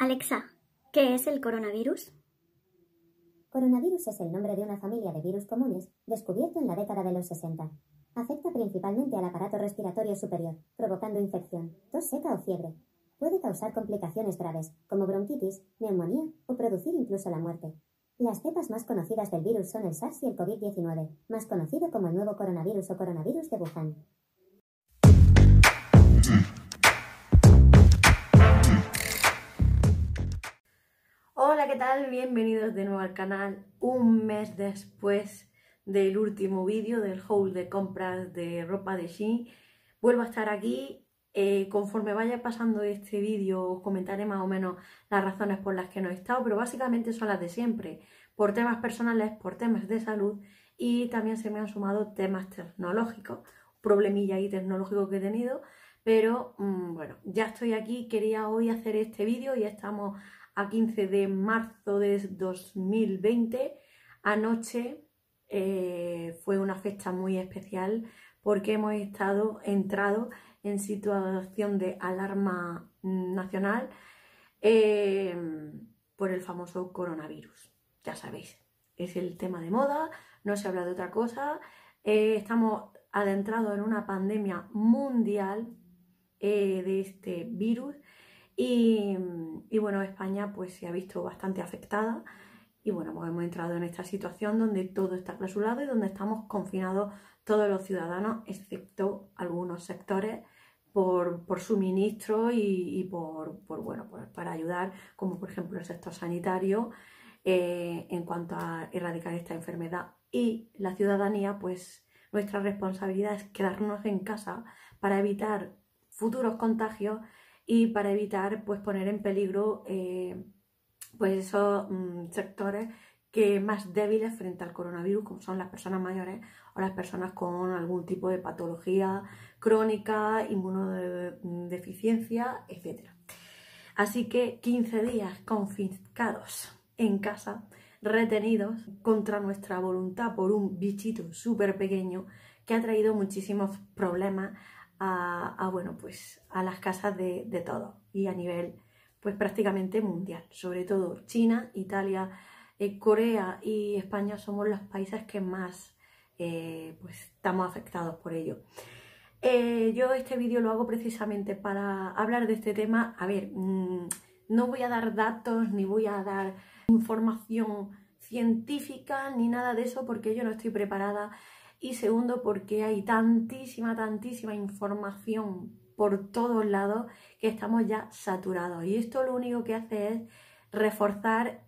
Alexa, ¿qué es el coronavirus? Coronavirus es el nombre de una familia de virus comunes descubierto en la década de los 60. Afecta principalmente al aparato respiratorio superior, provocando infección, tos seca o fiebre. Puede causar complicaciones graves, como bronquitis, neumonía o producir incluso la muerte. Las cepas más conocidas del virus son el SARS y el COVID-19, más conocido como el nuevo coronavirus o coronavirus de Wuhan. Hola, ¿qué tal? Bienvenidos de nuevo al canal. Un mes después del último vídeo del haul de compras de ropa de Shein, vuelvo a estar aquí. Eh, conforme vaya pasando este vídeo os comentaré más o menos las razones por las que no he estado, pero básicamente son las de siempre, por temas personales, por temas de salud y también se me han sumado temas tecnológicos, problemilla y tecnológico que he tenido, pero mm, bueno, ya estoy aquí, quería hoy hacer este vídeo y estamos a 15 de marzo de 2020. Anoche eh, fue una fecha muy especial porque hemos estado entrado en situación de alarma nacional eh, por el famoso coronavirus. Ya sabéis, es el tema de moda, no se habla de otra cosa. Eh, estamos adentrados en una pandemia mundial de este virus Mm, y, bueno, España pues se ha visto bastante afectada y bueno, pues hemos entrado en esta situación donde todo está resuelto y donde estamos confinados todos los ciudadanos, excepto algunos sectores, por, por suministro y, por, pues, para ayudar, como por ejemplo el sector sanitario, eh, en cuanto a erradicar esta enfermedad. Y la ciudadanía, pues nuestra responsabilidad es quedarnos en casa para evitar futuros contagios y para evitar pues, poner en peligro eh, pues esos mm, sectores que más débiles frente al coronavirus, como son las personas mayores o las personas con algún tipo de patología crónica, inmunodeficiencia, etc. Así que 15 días confiscados en casa, retenidos contra nuestra voluntad por un bichito súper pequeño que ha traído muchísimos problemas a, bueno, pues a las casas de, todos y a nivel pues prácticamente mundial. Sobre todo China, Italia, eh, Corea y España somos los países que más eh, pues, estamos afectados por ello. Eh, yo este vídeo lo hago precisamente para hablar de este tema. A ver, mm, no voy a dar datos ni voy a dar información científica ni nada de eso porque yo no estoy preparada y segundo porque hay tantísima, tantísima información por todos lados que estamos ya saturados. Y esto lo único que hace es reforzar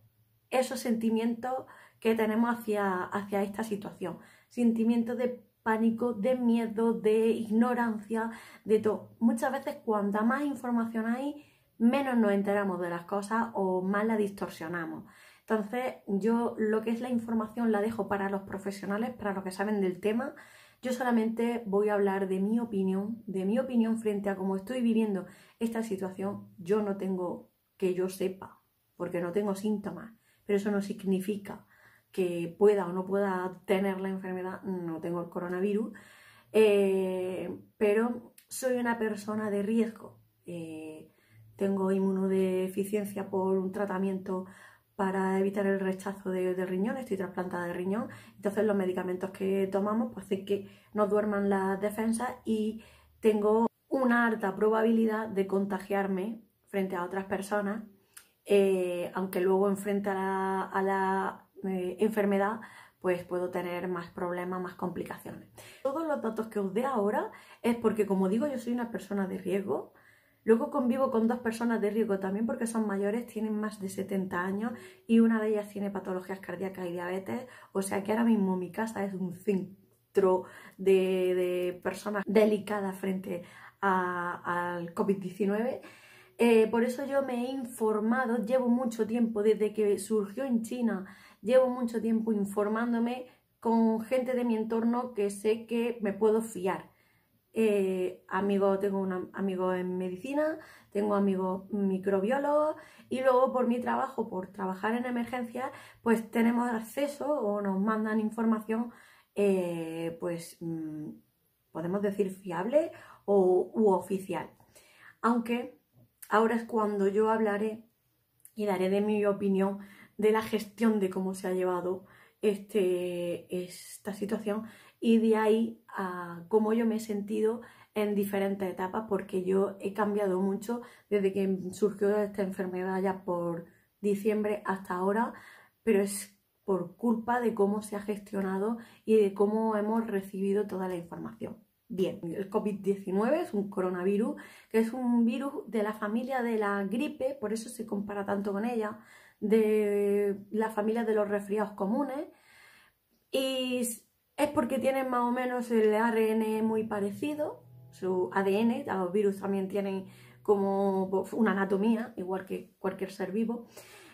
esos sentimientos que tenemos hacia, hacia esta situación. Sentimientos de pánico, de miedo, de ignorancia, de todo. Muchas veces cuanta más información hay, menos nos enteramos de las cosas o más la distorsionamos. Entonces, yo lo que es la información la dejo para los profesionales, para los que saben del tema. Yo solamente voy a hablar de mi opinión, de mi opinión frente a cómo estoy viviendo esta situación. Yo no tengo que yo sepa, porque no tengo síntomas, pero eso no significa que pueda o no pueda tener la enfermedad, no tengo el coronavirus, eh, pero soy una persona de riesgo. Eh, tengo inmunodeficiencia por un tratamiento para evitar el rechazo de, riñón, estoy trasplantada de riñón, entonces los medicamentos que tomamos pues hacen que no duerman las defensas y tengo una alta probabilidad de contagiarme frente a otras personas, eh, aunque luego enfrente a la, eh, enfermedad pues puedo tener más problemas, más complicaciones. Todos los datos que os dé ahora es porque, como digo, yo soy una persona de riesgo, Luego convivo con dos personas de riesgo también porque son mayores, tienen más de 70 años y una de ellas tiene patologías cardíacas y diabetes. O sea que ahora mismo mi casa es un centro de, personas delicadas frente al COVID-19. Eh, por eso yo me he informado, llevo mucho tiempo, desde que surgió en China, llevo mucho tiempo informándome con gente de mi entorno que sé que me puedo fiar eh, tengo un amigo en medicina, tengo amigos microbiólogo y luego por mi trabajo, por trabajar en emergencias, pues tenemos acceso o nos mandan información, eh, pues mm, podemos decir fiable o, u oficial. Aunque ahora es cuando yo hablaré y daré de mi opinión de la gestión de cómo se ha llevado este, esta situación y de ahí a cómo yo me he sentido en diferentes etapas porque yo he cambiado mucho desde que surgió esta enfermedad ya por diciembre hasta ahora, pero es por culpa de cómo se ha gestionado y de cómo hemos recibido toda la información. Bien, el COVID-19 es un coronavirus, que es un virus de la familia de la gripe, por eso se compara tanto con ella, de la familia de los resfriados comunes, y es porque tienen más o menos el ARN muy parecido, su ADN, los virus también tienen como pues, una anatomía, igual que cualquier ser vivo,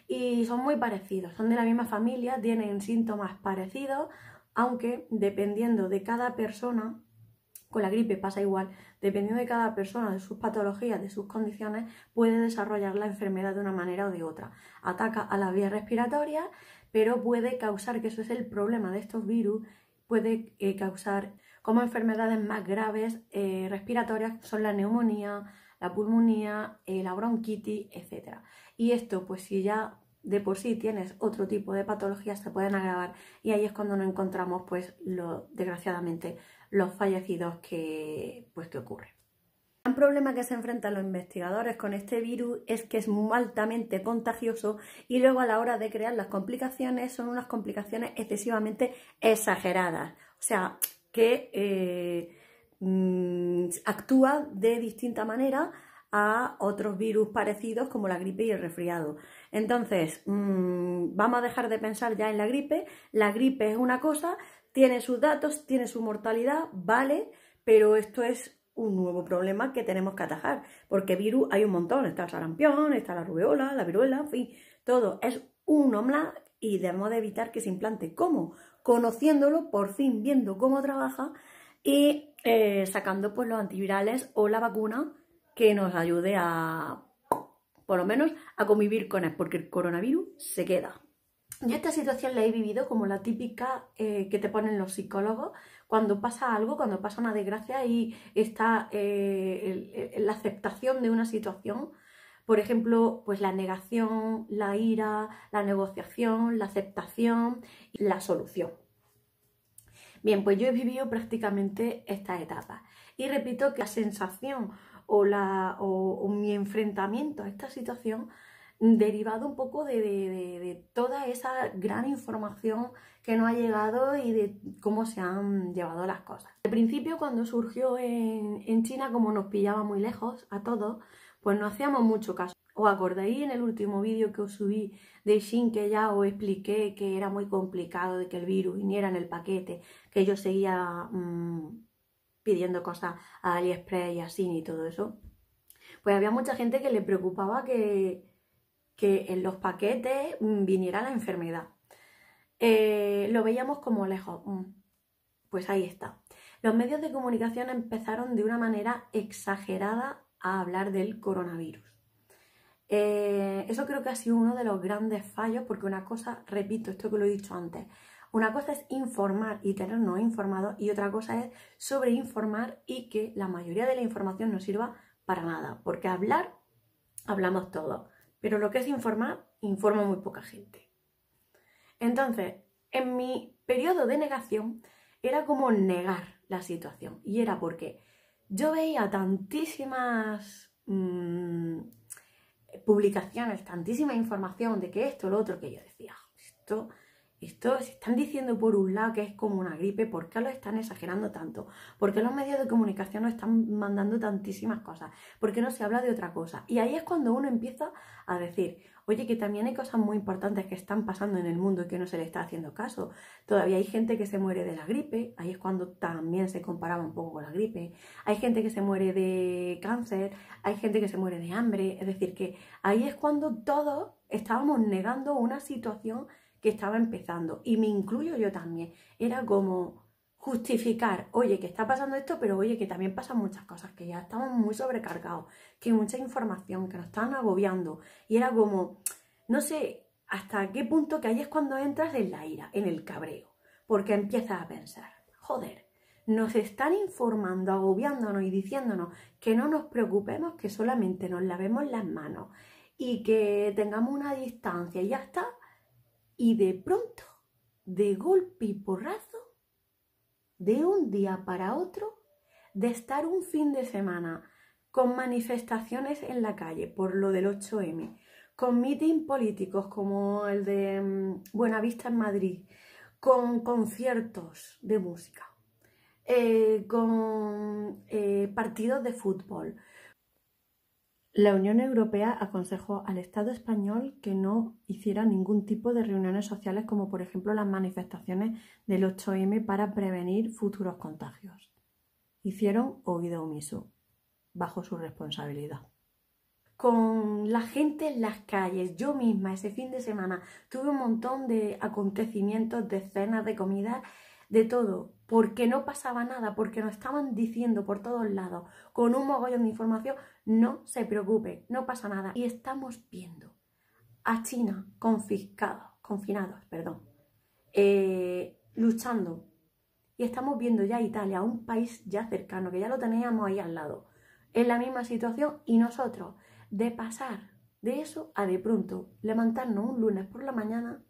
y son muy parecidos, son de la misma familia, tienen síntomas parecidos, aunque dependiendo de cada persona, con la gripe pasa igual, dependiendo de cada persona, de sus patologías, de sus condiciones, puede desarrollar la enfermedad de una manera o de otra. Ataca a las vías respiratorias, pero puede causar, que eso es el problema de estos virus, puede eh, causar como enfermedades más graves eh, respiratorias son la neumonía, la pulmonía, eh, la bronquitis, etc. Y esto, pues si ya de por sí tienes otro tipo de patologías, se pueden agravar y ahí es cuando no encontramos, pues, lo, desgraciadamente, los fallecidos que, pues, que ocurren problema que se enfrentan los investigadores con este virus es que es altamente contagioso y luego a la hora de crear las complicaciones son unas complicaciones excesivamente exageradas. O sea, que eh, mm, actúa de distinta manera a otros virus parecidos como la gripe y el resfriado. Entonces, mm, vamos a dejar de pensar ya en la gripe. La gripe es una cosa, tiene sus datos, tiene su mortalidad, vale, pero esto es un nuevo problema que tenemos que atajar, porque virus hay un montón, está el sarampión, está la rubeola, la viruela, en fin, todo. Es un omla y debemos de evitar que se implante. ¿Cómo? Conociéndolo, por fin viendo cómo trabaja y eh, sacando pues los antivirales o la vacuna que nos ayude a, por lo menos, a convivir con él, porque el coronavirus se queda. Yo esta situación la he vivido como la típica eh, que te ponen los psicólogos cuando pasa algo, cuando pasa una desgracia y está eh, la aceptación de una situación. Por ejemplo, pues la negación, la ira, la negociación, la aceptación y la solución. Bien, pues yo he vivido prácticamente esta etapa. Y repito que la sensación o, la, o mi enfrentamiento a esta situación derivado un poco de, toda esa gran información que no ha llegado y de cómo se han llevado las cosas. Al principio, cuando surgió en, China, como nos pillaba muy lejos a todos, pues no hacíamos mucho caso. O acordáis en el último vídeo que os subí de Xin que ya os expliqué que era muy complicado de que el virus viniera en el paquete, que yo seguía mm, pidiendo cosas a AliExpress y a Xin y todo eso? Pues había mucha gente que le preocupaba que, que en los paquetes mm, viniera la enfermedad. Eh, lo veíamos como lejos. Mm, pues ahí está. Los medios de comunicación empezaron de una manera exagerada a hablar del coronavirus. Eh, eso creo que ha sido uno de los grandes fallos, porque una cosa, repito, esto que lo he dicho antes, una cosa es informar y tenernos informados y otra cosa es sobreinformar y que la mayoría de la información no sirva para nada, porque hablar, hablamos todos pero lo que es informar, informa muy poca gente. Entonces, en mi periodo de negación era como negar la situación y era porque yo veía tantísimas mm, publicaciones, tantísima información de que esto, lo otro, que yo decía, esto esto están diciendo por un lado que es como una gripe, ¿por qué lo están exagerando tanto? ¿Por qué los medios de comunicación no están mandando tantísimas cosas? ¿Por qué no se habla de otra cosa? Y ahí es cuando uno empieza a decir, oye, que también hay cosas muy importantes que están pasando en el mundo y que no se le está haciendo caso. Todavía hay gente que se muere de la gripe, ahí es cuando también se comparaba un poco con la gripe. Hay gente que se muere de cáncer, hay gente que se muere de hambre, es decir, que ahí es cuando todos estábamos negando una situación que estaba empezando, y me incluyo yo también, era como justificar, oye, que está pasando esto, pero oye, que también pasan muchas cosas, que ya estamos muy sobrecargados, que mucha información, que nos están agobiando, y era como, no sé hasta qué punto que ahí es cuando entras en la ira, en el cabreo, porque empiezas a pensar, joder, nos están informando, agobiándonos y diciéndonos que no nos preocupemos, que solamente nos lavemos las manos y que tengamos una distancia y ya está, y de pronto, de golpe y porrazo, de un día para otro, de estar un fin de semana con manifestaciones en la calle por lo del 8M, con mítines políticos como el de mm, Buenavista en Madrid, con conciertos de música, eh, con eh, partidos de fútbol, la Unión Europea aconsejó al Estado español que no hiciera ningún tipo de reuniones sociales como por ejemplo las manifestaciones del 8M para prevenir futuros contagios. Hicieron oído omiso, bajo su responsabilidad. Con la gente en las calles, yo misma ese fin de semana tuve un montón de acontecimientos, de de comidas, de todo, porque no pasaba nada, porque nos estaban diciendo por todos lados, con un mogollón de información, no se preocupe, no pasa nada. Y estamos viendo a China confiscados, confinados, perdón, eh, luchando. Y estamos viendo ya a Italia, un país ya cercano, que ya lo teníamos ahí al lado, en la misma situación. Y nosotros, de pasar de eso a de pronto levantarnos un lunes por la mañana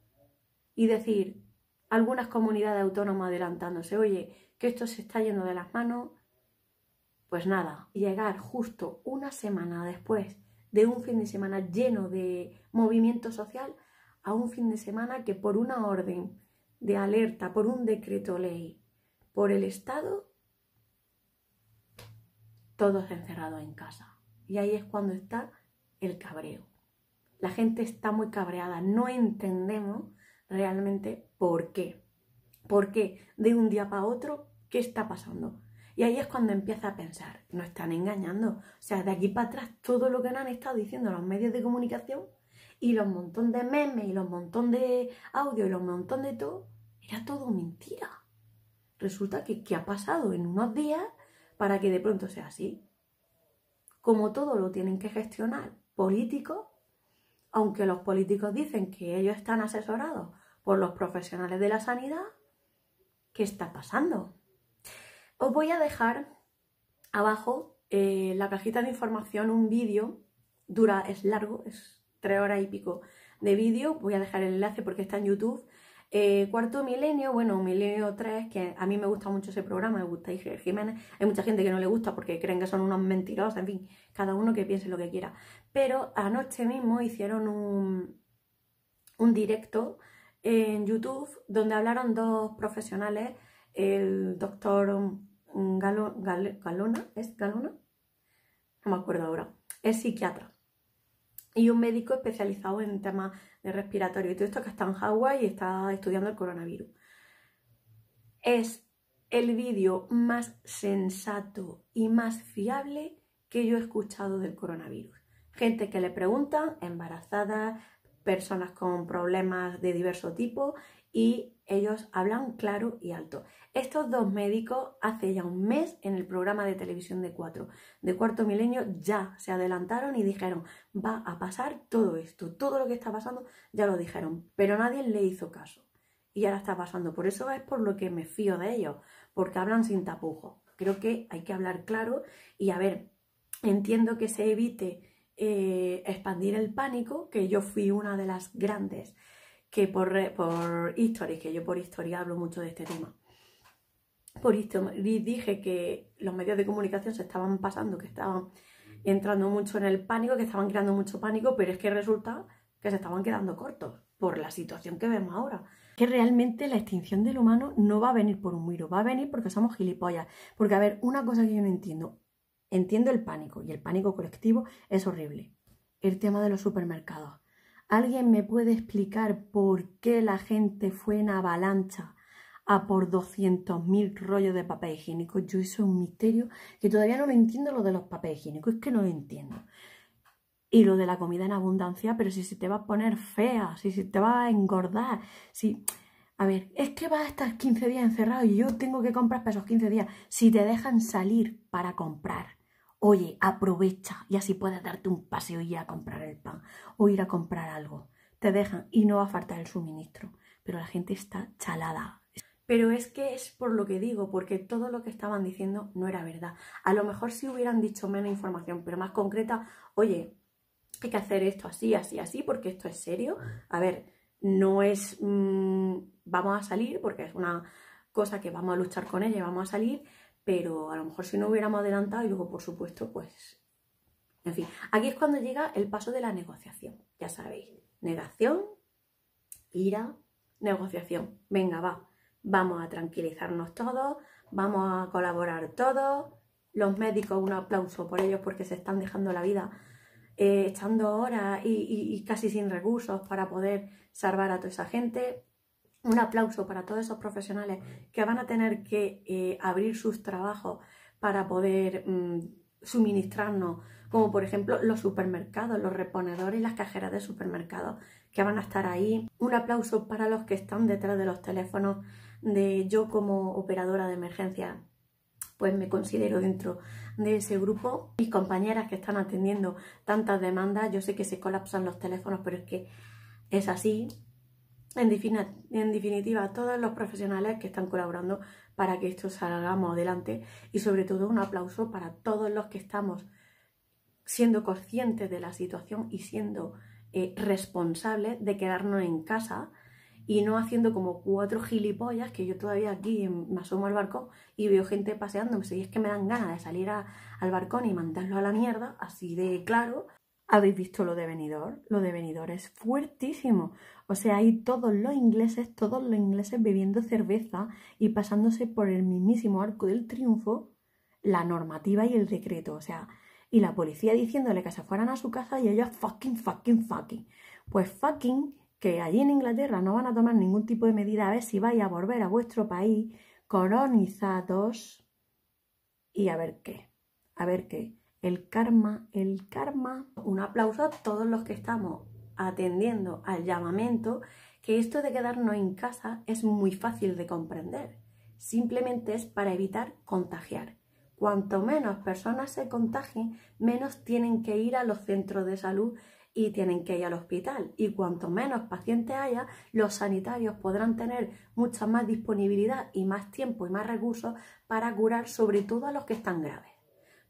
y decir, algunas comunidades autónomas adelantándose, oye, que esto se está yendo de las manos, pues nada, llegar justo una semana después de un fin de semana lleno de movimiento social a un fin de semana que por una orden de alerta, por un decreto ley, por el Estado, todos encerrados en casa. Y ahí es cuando está el cabreo. La gente está muy cabreada, no entendemos realmente por qué. ¿Por qué de un día para otro qué está pasando? Y ahí es cuando empieza a pensar, nos están engañando. O sea, de aquí para atrás todo lo que nos han estado diciendo los medios de comunicación y los montón de memes y los montón de audio y los montón de todo, era todo mentira. Resulta que, ¿qué ha pasado en unos días para que de pronto sea así. Como todo lo tienen que gestionar políticos, aunque los políticos dicen que ellos están asesorados por los profesionales de la sanidad, ¿qué está pasando? Os voy a dejar abajo eh, la cajita de información un vídeo, dura, es largo, es tres horas y pico de vídeo, voy a dejar el enlace porque está en YouTube. Eh, cuarto Milenio, bueno, Milenio 3, que a mí me gusta mucho ese programa, me gusta Iger Jiménez. Hay mucha gente que no le gusta porque creen que son unos mentirosos, en fin, cada uno que piense lo que quiera. Pero anoche mismo hicieron un, un directo en YouTube donde hablaron dos profesionales, el doctor Galona, ¿es Galona? No me acuerdo ahora. Es psiquiatra. Y un médico especializado en temas de respiratorio. Y todo esto que está en Hawái y está estudiando el coronavirus. Es el vídeo más sensato y más fiable que yo he escuchado del coronavirus. Gente que le pregunta, embarazadas, personas con problemas de diverso tipo y ellos hablan claro y alto. Estos dos médicos hace ya un mes en el programa de televisión de cuatro, de cuarto milenio, ya se adelantaron y dijeron, va a pasar todo esto, todo lo que está pasando, ya lo dijeron, pero nadie le hizo caso. Y ahora está pasando. Por eso es por lo que me fío de ellos, porque hablan sin tapujos. Creo que hay que hablar claro y a ver, entiendo que se evite eh, expandir el pánico, que yo fui una de las grandes que por, por que yo por historia hablo mucho de este tema. Por historia dije que los medios de comunicación se estaban pasando, que estaban entrando mucho en el pánico, que estaban creando mucho pánico, pero es que resulta que se estaban quedando cortos por la situación que vemos ahora. Que realmente la extinción del humano no va a venir por un miro, va a venir porque somos gilipollas. Porque, a ver, una cosa que yo no entiendo, entiendo el pánico y el pánico colectivo es horrible. El tema de los supermercados. ¿Alguien me puede explicar por qué la gente fue en avalancha a por 200.000 rollos de papel higiénico? Yo eso es un misterio que todavía no lo entiendo lo de los papeles higiénicos, es que no lo entiendo. Y lo de la comida en abundancia, pero si se te va a poner fea, si se te va a engordar, si... A ver, es que vas a estar 15 días encerrado y yo tengo que comprar para esos 15 días. Si te dejan salir para comprar Oye, aprovecha y así puedes darte un paseo y ir a comprar el pan o ir a comprar algo. Te dejan y no va a faltar el suministro. Pero la gente está chalada. Pero es que es por lo que digo, porque todo lo que estaban diciendo no era verdad. A lo mejor si hubieran dicho menos información, pero más concreta, oye, hay que hacer esto así, así, así, porque esto es serio. A ver, no es mm, vamos a salir, porque es una cosa que vamos a luchar con ella vamos a salir, pero a lo mejor si no hubiéramos adelantado y luego, por supuesto, pues... En fin, aquí es cuando llega el paso de la negociación, ya sabéis. Negación, ira, negociación. Venga, va, vamos a tranquilizarnos todos, vamos a colaborar todos. Los médicos, un aplauso por ellos porque se están dejando la vida eh, echando horas y casi sin recursos para poder salvar a toda esa gente. Un aplauso para todos esos profesionales que van a tener que eh, abrir sus trabajos para poder mm, suministrarnos, como por ejemplo los supermercados, los reponedores y las cajeras de supermercados que van a estar ahí. Un aplauso para los que están detrás de los teléfonos de yo como operadora de emergencia pues me considero dentro de ese grupo. Mis compañeras que están atendiendo tantas demandas, yo sé que se colapsan los teléfonos, pero es que es así. En, definitiva, a todos los profesionales que están colaborando para que esto salgamos adelante y sobre todo un aplauso para todos los que estamos siendo conscientes de la situación y siendo eh, responsables de quedarnos en casa y no haciendo como cuatro gilipollas que yo todavía aquí me asomo al barco y veo gente paseando. Y es que me dan ganas de salir al barco y mandarlo a la mierda, así de claro. ¿Habéis visto lo de Venidor? Lo de Venidor es fuertísimo. O sea, hay todos los ingleses, todos los ingleses bebiendo cerveza y pasándose por el mismísimo arco del triunfo la normativa y el decreto. O sea, y la policía diciéndole que se fueran a su casa y ellos fucking, fucking, fucking. Pues fucking, que allí en Inglaterra no van a tomar ningún tipo de medida a ver si vais a volver a vuestro país colonizados y a ver qué. A ver qué el karma, el karma. Un aplauso a todos los que estamos atendiendo al llamamiento, que esto de quedarnos en casa es muy fácil de comprender. Simplemente es para evitar contagiar. Cuanto menos personas se contagien, menos tienen que ir a los centros de salud y tienen que ir al hospital. Y cuanto menos pacientes haya, los sanitarios podrán tener mucha más disponibilidad y más tiempo y más recursos para curar sobre todo a los que están graves.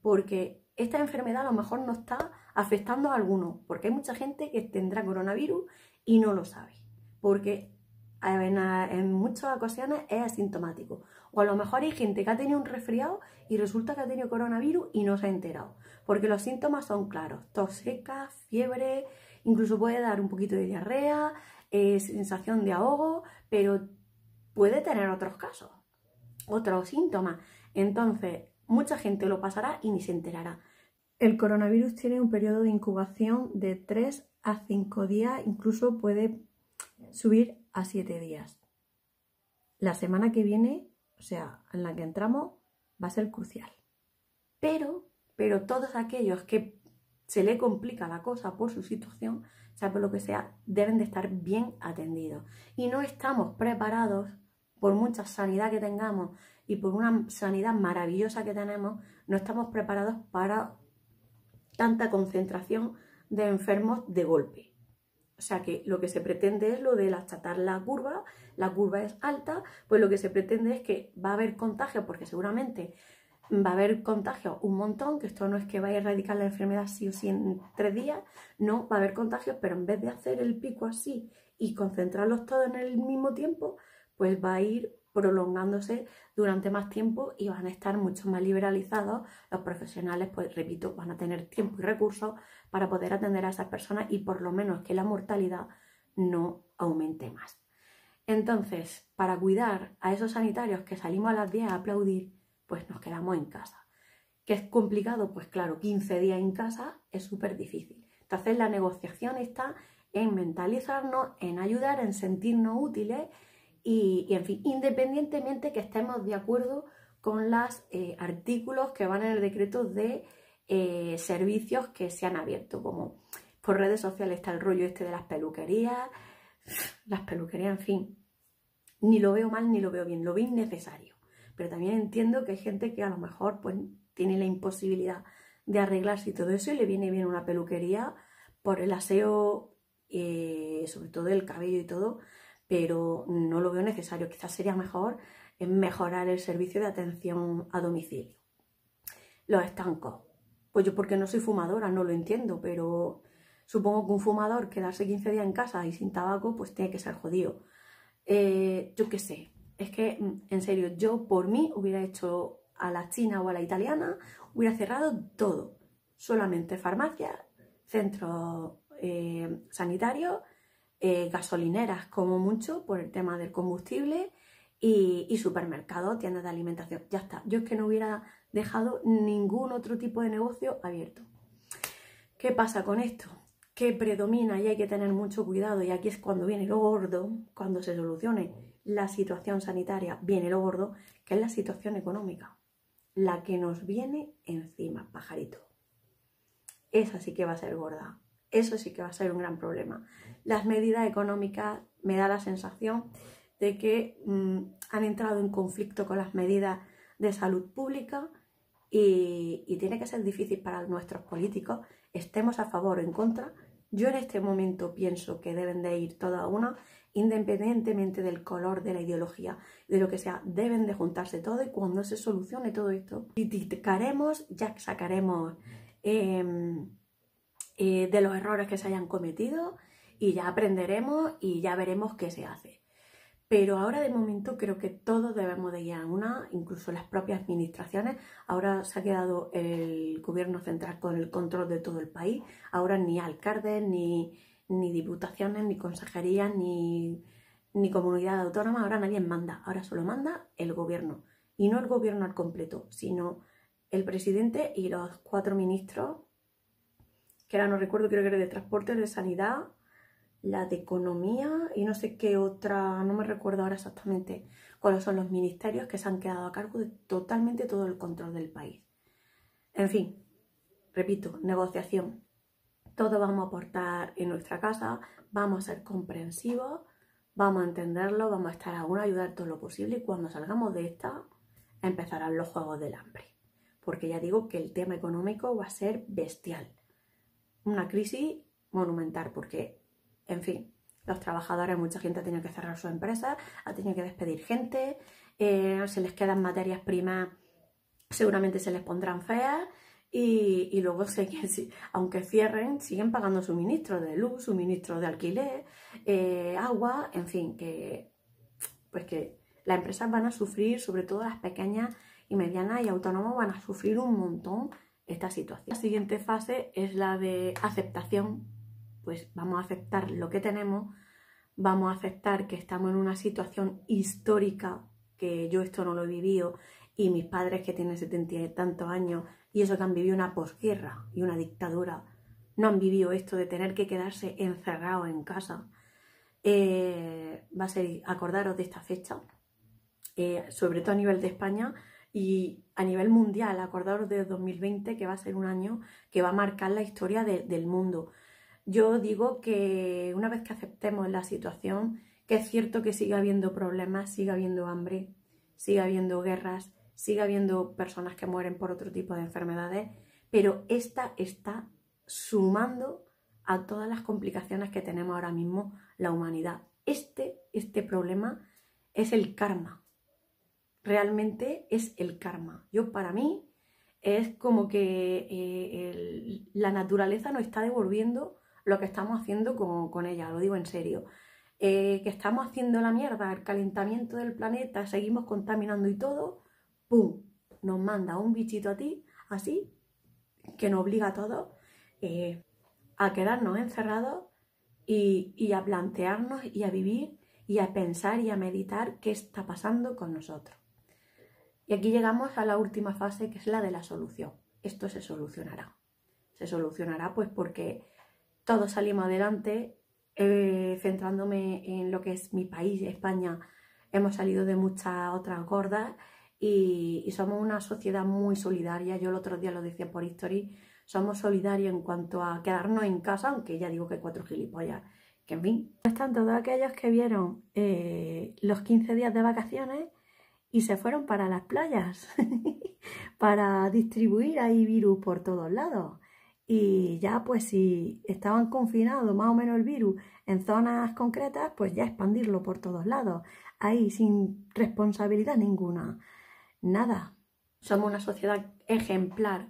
Porque esta enfermedad a lo mejor no está afectando a alguno, porque hay mucha gente que tendrá coronavirus y no lo sabe, porque en, muchas ocasiones es asintomático. O a lo mejor hay gente que ha tenido un resfriado y resulta que ha tenido coronavirus y no se ha enterado, porque los síntomas son claros, tos seca, fiebre, incluso puede dar un poquito de diarrea, eh, sensación de ahogo, pero puede tener otros casos, otros síntomas. Entonces, Mucha gente lo pasará y ni se enterará. El coronavirus tiene un periodo de incubación de 3 a 5 días, incluso puede subir a 7 días. La semana que viene, o sea, en la que entramos, va a ser crucial. Pero, pero todos aquellos que se le complica la cosa por su situación, sea por lo que sea, deben de estar bien atendidos. Y no estamos preparados por mucha sanidad que tengamos y por una sanidad maravillosa que tenemos, no estamos preparados para tanta concentración de enfermos de golpe. O sea que lo que se pretende es lo de achatar la curva, la curva es alta, pues lo que se pretende es que va a haber contagio, porque seguramente va a haber contagio un montón, que esto no es que vaya a erradicar la enfermedad sí o sí en tres días, no, va a haber contagios, pero en vez de hacer el pico así y concentrarlos todos en el mismo tiempo, pues va a ir prolongándose durante más tiempo y van a estar mucho más liberalizados. Los profesionales, pues repito, van a tener tiempo y recursos para poder atender a esas personas y por lo menos que la mortalidad no aumente más. Entonces, para cuidar a esos sanitarios que salimos a las 10 a aplaudir, pues nos quedamos en casa. ¿Que es complicado? Pues claro, 15 días en casa es súper difícil. Entonces la negociación está en mentalizarnos, en ayudar, en sentirnos útiles y, en fin, independientemente que estemos de acuerdo con los eh, artículos que van en el decreto de eh, servicios que se han abierto, como por redes sociales está el rollo este de las peluquerías, las peluquerías, en fin, ni lo veo mal ni lo veo bien, lo veo innecesario. Pero también entiendo que hay gente que a lo mejor pues, tiene la imposibilidad de arreglarse y todo eso y le viene bien una peluquería por el aseo, eh, sobre todo el cabello y todo, pero no lo veo necesario. Quizás sería mejor mejorar el servicio de atención a domicilio. Los estancos. Pues yo porque no soy fumadora, no lo entiendo, pero supongo que un fumador quedarse 15 días en casa y sin tabaco, pues tiene que ser jodido. Eh, yo qué sé, es que mm, en serio, yo por mí hubiera hecho a la china o a la italiana, hubiera cerrado todo, solamente farmacias, centros eh, sanitarios eh, gasolineras como mucho por el tema del combustible y, y supermercados, tiendas de alimentación. Ya está, yo es que no hubiera dejado ningún otro tipo de negocio abierto. ¿Qué pasa con esto? Que predomina y hay que tener mucho cuidado y aquí es cuando viene lo gordo, cuando se solucione la situación sanitaria, viene lo gordo, que es la situación económica, la que nos viene encima, pajarito. Esa sí que va a ser gorda eso sí que va a ser un gran problema. Las medidas económicas me da la sensación de que mm, han entrado en conflicto con las medidas de salud pública y, tiene que ser difícil para nuestros políticos, estemos a favor o en contra. Yo en este momento pienso que deben de ir todas a una, independientemente del color, de la ideología, de lo que sea, deben de juntarse todo y cuando se solucione todo esto, criticaremos, ya sacaremos... Em, eh, de los errores que se hayan cometido y ya aprenderemos y ya veremos qué se hace. Pero ahora de momento creo que todos debemos de ir a una, incluso las propias administraciones. Ahora se ha quedado el gobierno central con el control de todo el país. Ahora ni alcaldes, ni, ni diputaciones, ni consejerías, ni, ni comunidad autónoma. Ahora nadie manda. Ahora solo manda el gobierno. Y no el gobierno al completo, sino el presidente y los cuatro ministros que ahora no recuerdo, creo que era de transporte, de sanidad, la de economía y no sé qué otra, no me recuerdo ahora exactamente cuáles son los ministerios que se han quedado a cargo de totalmente todo el control del país. En fin, repito, negociación. Todos vamos a aportar en nuestra casa, vamos a ser comprensivos, vamos a entenderlo, vamos a estar a ayudar todo lo posible y cuando salgamos de esta empezarán los juegos del hambre. Porque ya digo que el tema económico va a ser bestial una crisis monumental, porque, en fin, los trabajadores, mucha gente ha tenido que cerrar su empresa, ha tenido que despedir gente, eh, se les quedan materias primas, seguramente se les pondrán feas, y, luego aunque cierren, siguen pagando suministros de luz, suministros de alquiler, eh, agua, en fin, que pues que las empresas van a sufrir, sobre todo las pequeñas y medianas y autónomas van a sufrir un montón esta situación. La siguiente fase es la de aceptación, pues vamos a aceptar lo que tenemos, vamos a aceptar que estamos en una situación histórica, que yo esto no lo he vivido y mis padres que tienen setenta y tantos años y eso que han vivido una posguerra y una dictadura, no han vivido esto de tener que quedarse encerrados en casa. Eh, va a ser acordaros de esta fecha, eh, sobre todo a nivel de España, y a nivel mundial, acordaros de 2020 que va a ser un año que va a marcar la historia del mundo. Yo digo que una vez que aceptemos la situación, que es cierto que sigue habiendo problemas, sigue habiendo hambre, sigue habiendo guerras, sigue habiendo personas que mueren por otro tipo de enfermedades, pero esta está sumando a todas las complicaciones que tenemos ahora mismo la humanidad. Este, este problema es el karma, realmente es el karma. Yo para mí es como que eh, la naturaleza nos está devolviendo lo que estamos haciendo con, ella, lo digo en serio. Eh, que estamos haciendo la mierda, el calentamiento del planeta, seguimos contaminando y todo, ¡pum! Nos manda un bichito a ti, así, que nos obliga a todos eh, a quedarnos encerrados y a plantearnos y a vivir y a pensar y a meditar qué está pasando con nosotros. Y aquí llegamos a la última fase que es la de la solución. Esto se solucionará. Se solucionará pues porque todos salimos adelante, eh, centrándome en lo que es mi país, España, hemos salido de muchas otras gordas y, somos una sociedad muy solidaria. Yo el otro día lo decía por History, somos solidarios en cuanto a quedarnos en casa, aunque ya digo que cuatro gilipollas, que en fin. Están todos aquellos que vieron eh, los 15 días de vacaciones y se fueron para las playas para distribuir ahí virus por todos lados. Y ya pues si estaban confinados más o menos el virus en zonas concretas, pues ya expandirlo por todos lados, ahí sin responsabilidad ninguna. Nada. Somos una sociedad ejemplar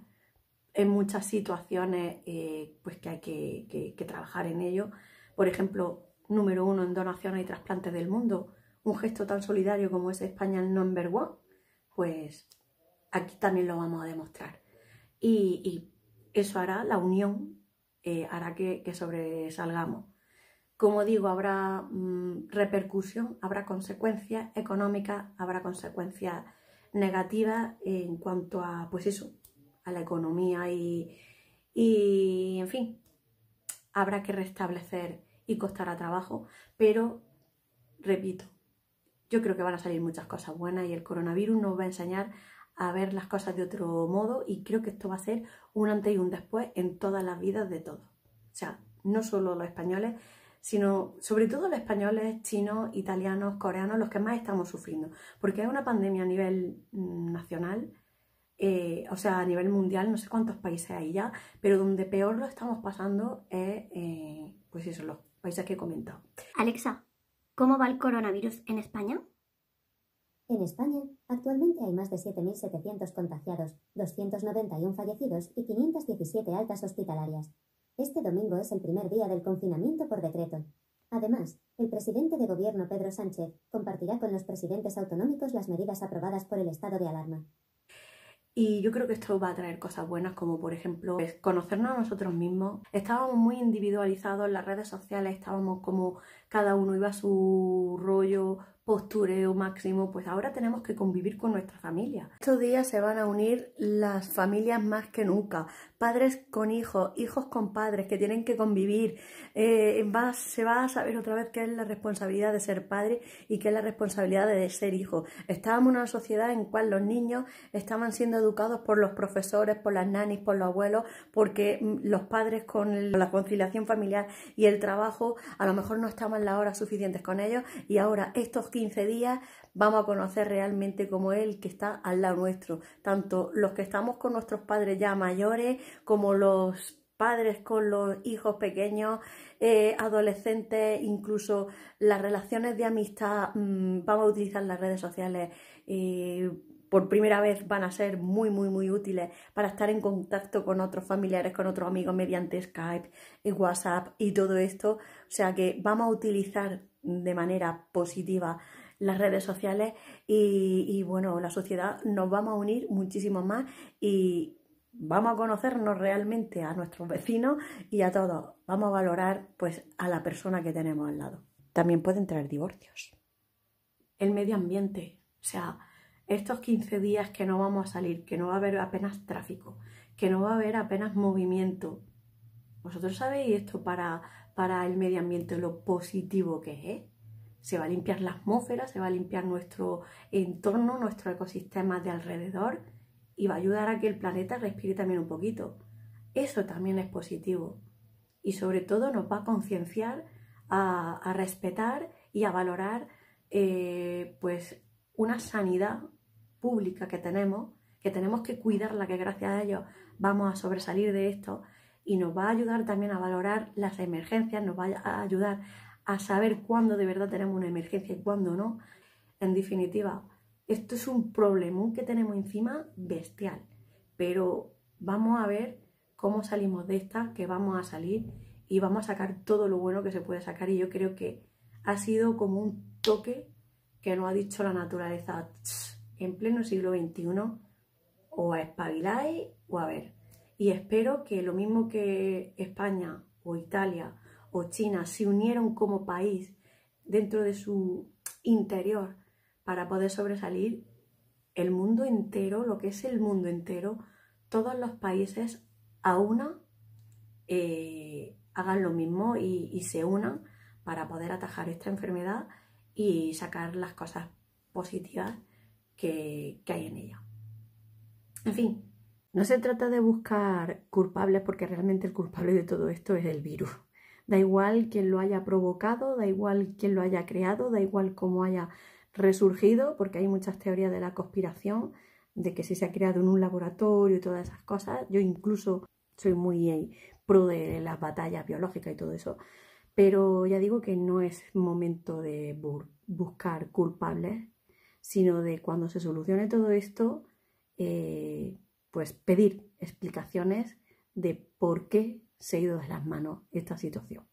en muchas situaciones eh, pues que hay que, que trabajar en ello. Por ejemplo, número uno en donaciones y trasplantes del mundo un gesto tan solidario como es España el number pues aquí también lo vamos a demostrar. Y, eso hará la unión, eh, hará que, que, sobresalgamos. Como digo, habrá mm, repercusión, habrá consecuencias económicas, habrá consecuencias negativas en cuanto a, pues eso, a la economía y, y en fin, habrá que restablecer y costará trabajo, pero repito, yo creo que van a salir muchas cosas buenas y el coronavirus nos va a enseñar a ver las cosas de otro modo y creo que esto va a ser un antes y un después en todas las vidas de todos. O sea, no solo los españoles, sino sobre todo los españoles, chinos, italianos, coreanos, los que más estamos sufriendo. Porque hay una pandemia a nivel mm, nacional, eh, o sea, a nivel mundial, no sé cuántos países hay ya, pero donde peor lo estamos pasando es, eh, pues eso, los países que he comentado. Alexa, ¿Cómo va el coronavirus en España? En España, actualmente hay más de 7.700 contagiados, 291 fallecidos y 517 altas hospitalarias. Este domingo es el primer día del confinamiento por decreto. Además, el presidente de gobierno Pedro Sánchez compartirá con los presidentes autonómicos las medidas aprobadas por el estado de alarma. Y yo creo que esto va a traer cosas buenas, como por ejemplo pues, conocernos a nosotros mismos. Estábamos muy individualizados en las redes sociales, estábamos como cada uno iba a su rollo, postureo máximo, pues ahora tenemos que convivir con nuestra familia. Estos días se van a unir las familias más que nunca, padres con hijos, hijos con padres que tienen que convivir, eh, se va a saber otra vez qué es la responsabilidad de ser padre y qué es la responsabilidad de ser hijo. Estábamos en una sociedad en cual los niños estaban siendo educados por los profesores, por las nanis, por los abuelos, porque mm, los padres con la conciliación familiar y el trabajo a lo mejor no estaban las horas suficientes con ellos y ahora estos 15 días vamos a conocer realmente como él el que está al lado nuestro, tanto los que estamos con nuestros padres ya mayores como los padres con los hijos pequeños, eh, adolescentes, incluso las relaciones de amistad, mm, vamos a utilizar las redes sociales. Eh, por primera vez van a ser muy, muy, muy útiles para estar en contacto con otros familiares, con otros amigos mediante Skype, y WhatsApp y todo esto. O sea que vamos a utilizar de manera positiva las redes sociales y, bueno, la sociedad nos vamos a unir muchísimo más y vamos a conocernos realmente a nuestros vecinos y a todos. Vamos a valorar pues a la persona que tenemos al lado. También pueden traer divorcios. El medio ambiente, o sea, estos 15 días que no vamos a salir, que no va a haber apenas tráfico, que no va a haber apenas movimiento. Vosotros sabéis esto para, para el medio ambiente, lo positivo que es. Eh? Se va a limpiar la atmósfera, se va a limpiar nuestro entorno, nuestro ecosistema de alrededor y va a ayudar a que el planeta respire también un poquito. Eso también es positivo. Y sobre todo nos va a concienciar a, respetar y a valorar eh, pues una sanidad pública que tenemos, que tenemos que cuidarla, que gracias a ello vamos a sobresalir de esto y nos va a ayudar también a valorar las emergencias, nos va a ayudar a saber cuándo de verdad tenemos una emergencia y cuándo no. En definitiva, esto es un problemón que tenemos encima bestial, pero vamos a ver cómo salimos de esta, que vamos a salir y vamos a sacar todo lo bueno que se puede sacar y yo creo que ha sido como un toque que no ha dicho la naturaleza en pleno siglo XXI o a espabiláis o a ver. Y espero que lo mismo que España o Italia o China se unieron como país dentro de su interior para poder sobresalir, el mundo entero, lo que es el mundo entero, todos los países a una eh, hagan lo mismo y se unan para poder atajar esta enfermedad y sacar las cosas positivas que, hay en ella. En fin, no se trata de buscar culpables porque realmente el culpable de todo esto es el virus. Da igual quién lo haya provocado, da igual quién lo haya creado, da igual cómo haya resurgido, porque hay muchas teorías de la conspiración, de que si se ha creado en un laboratorio y todas esas cosas. Yo incluso soy muy pro de las batallas biológicas y todo eso, pero ya digo que no es momento de buscar culpables sino de cuando se solucione todo esto, eh, pues pedir explicaciones de por qué se ha ido de las manos esta situación.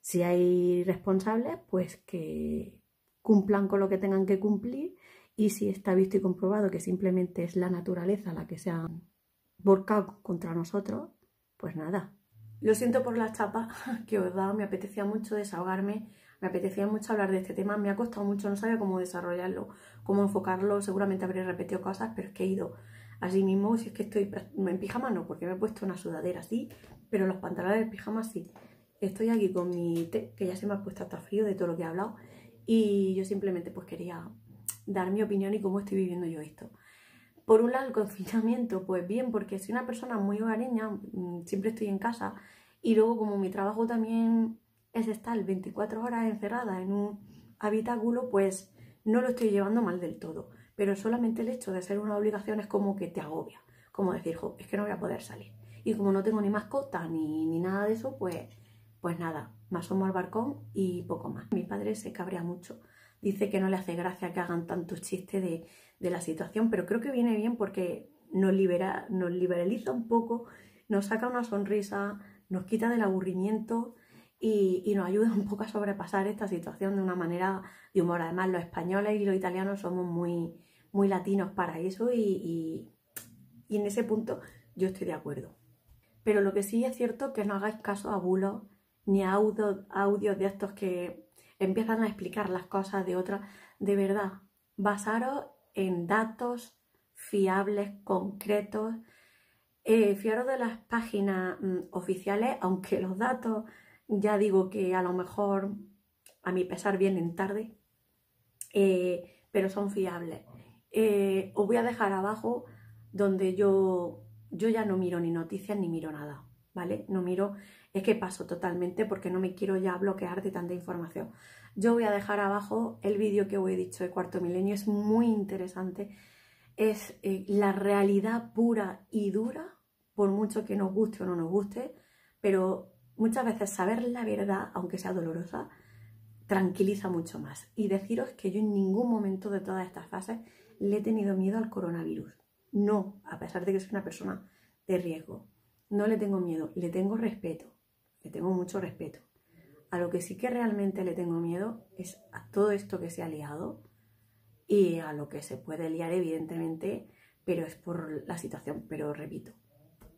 Si hay responsables, pues que cumplan con lo que tengan que cumplir y si está visto y comprobado que simplemente es la naturaleza la que se ha volcado contra nosotros, pues nada. Lo siento por las chapas que os he dado, me apetecía mucho desahogarme me apetecía mucho hablar de este tema, me ha costado mucho, no sabía cómo desarrollarlo, cómo enfocarlo, seguramente habré repetido cosas, pero es que he ido así mismo, si es que estoy en pijama no, porque me he puesto una sudadera así, pero los pantalones de pijama sí. Estoy aquí con mi té, que ya se me ha puesto hasta frío de todo lo que he hablado, y yo simplemente pues quería dar mi opinión y cómo estoy viviendo yo esto. Por un lado, el confinamiento, pues bien, porque soy una persona muy hogareña, mm, siempre estoy en casa, y luego como mi trabajo también es estar 24 horas encerrada en un habitáculo, pues no lo estoy llevando mal del todo. Pero solamente el hecho de ser una obligación es como que te agobia, como decir, es que no voy a poder salir. Y como no tengo ni mascota ni, ni nada de eso, pues, pues nada, más asomo al barcón y poco más. Mi padre se cabrea mucho, dice que no le hace gracia que hagan tantos chistes de, de la situación, pero creo que viene bien porque nos, libera, nos liberaliza un poco, nos saca una sonrisa, nos quita del aburrimiento y, nos ayuda un poco a sobrepasar esta situación de una manera de humor. Además, los españoles y los italianos somos muy, muy latinos para eso y, en ese punto yo estoy de acuerdo. Pero lo que sí es cierto es que no hagáis caso a bulos ni a audios de estos que empiezan a explicar las cosas de otra. De verdad, basaros en datos fiables, concretos. Eh, fiaros de las páginas mm, oficiales, aunque los datos ya digo que a lo mejor a mi pesar vienen tarde, eh, pero son fiables. Eh, os voy a dejar abajo donde yo, yo ya no miro ni noticias ni miro nada, ¿vale? No miro, es que paso totalmente porque no me quiero ya bloquear de tanta información. Yo voy a dejar abajo el vídeo que os he dicho de Cuarto Milenio, es muy interesante, es eh, la realidad pura y dura, por mucho que nos guste o no nos guste, pero Muchas veces saber la verdad, aunque sea dolorosa, tranquiliza mucho más. Y deciros que yo en ningún momento de todas estas fases le he tenido miedo al coronavirus. No, a pesar de que soy una persona de riesgo. No le tengo miedo, le tengo respeto. Le tengo mucho respeto. A lo que sí que realmente le tengo miedo es a todo esto que se ha liado y a lo que se puede liar, evidentemente, pero es por la situación. Pero repito,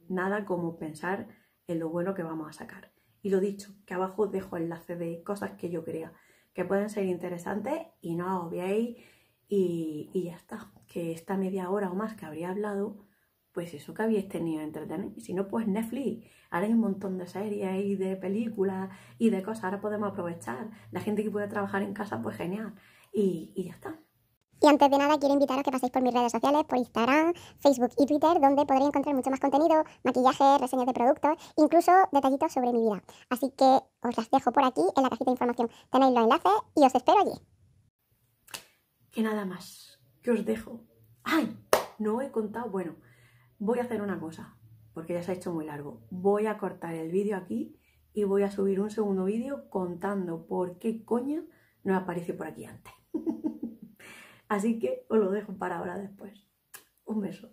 nada como pensar es lo bueno que vamos a sacar. Y lo dicho, que abajo os dejo enlace de cosas que yo crea que pueden ser interesantes y no os obviéis y, ya está. Que esta media hora o más que habría hablado, pues eso que habéis tenido entretenido Y si no, pues Netflix. Ahora hay un montón de series y de películas y de cosas. Ahora podemos aprovechar. La gente que puede trabajar en casa, pues genial. y, y ya está. Y antes de nada quiero invitaros a que paséis por mis redes sociales, por Instagram, Facebook y Twitter, donde podréis encontrar mucho más contenido, maquillaje, reseñas de productos, incluso detallitos sobre mi vida. Así que os las dejo por aquí, en la cajita de información tenéis los enlaces y os espero allí. Que nada más, que os dejo. ¡Ay! No he contado, bueno, voy a hacer una cosa, porque ya se ha hecho muy largo. Voy a cortar el vídeo aquí y voy a subir un segundo vídeo contando por qué coña no apareció por aquí antes. Así que os lo dejo para ahora después. Un beso.